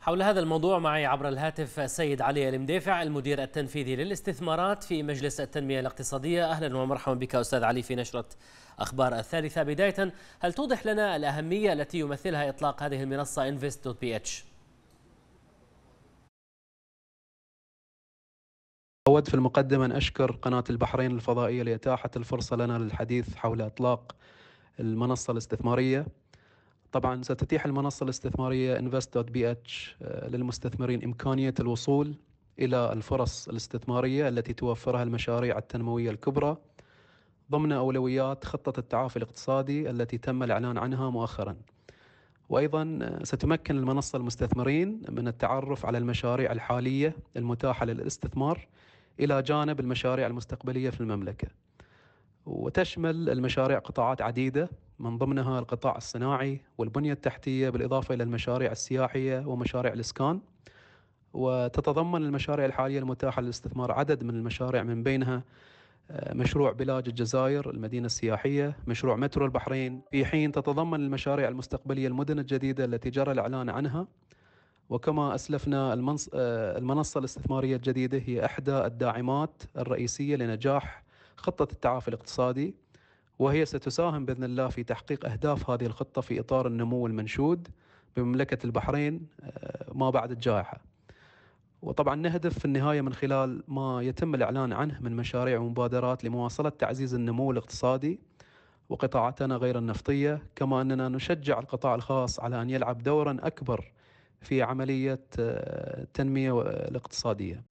حول هذا الموضوع معي عبر الهاتف السيد علي المدافع المدير التنفيذي للاستثمارات في مجلس التنمية الاقتصادية أهلا ومرحبا بك أستاذ علي في نشرة أخبار الثالثة بداية هل توضح لنا الأهمية التي يمثلها إطلاق هذه المنصة invest.ph؟ أود في المقدمة أن أشكر قناة البحرين الفضائية لإتاحة الفرصة لنا للحديث حول إطلاق المنصة الاستثمارية طبعا ستتيح المنصة الاستثمارية invest.bh آه، للمستثمرين إمكانية الوصول إلى الفرص الاستثمارية التي توفرها المشاريع التنموية الكبرى ضمن أولويات خطة التعافي الاقتصادي التي تم الإعلان عنها مؤخرا وأيضا آه، ستمكن المنصة المستثمرين من التعرف على المشاريع الحالية المتاحة للاستثمار إلى جانب المشاريع المستقبلية في المملكة وتشمل المشاريع قطاعات عديدة من ضمنها القطاع الصناعي والبنية التحتية بالإضافة إلى المشاريع السياحية ومشاريع الإسكان وتتضمن المشاريع الحالية المتاحة للاستثمار عدد من المشاريع من بينها آه، مشروع بلاج الجزائر المدينة السياحية مشروع مترو البحرين في حين تتضمن المشاريع المستقبلية المدن الجديدة التي جرى الإعلان عنها وكما أسلفنا المنص... آه، المنصة الاستثمارية الجديدة هي إحدى الداعمات الرئيسية لنجاح خطة التعافي الاقتصادي وهي ستساهم باذن الله في تحقيق اهداف هذه الخطه في اطار النمو المنشود بمملكه البحرين آه، ما بعد الجائحه. وطبعا نهدف في النهايه من خلال ما يتم الاعلان عنه من مشاريع ومبادرات لمواصله تعزيز النمو الاقتصادي وقطاعاتنا غير النفطيه، كما اننا نشجع القطاع الخاص على ان يلعب دورا اكبر في عمليه آه، التنميه الاقتصاديه.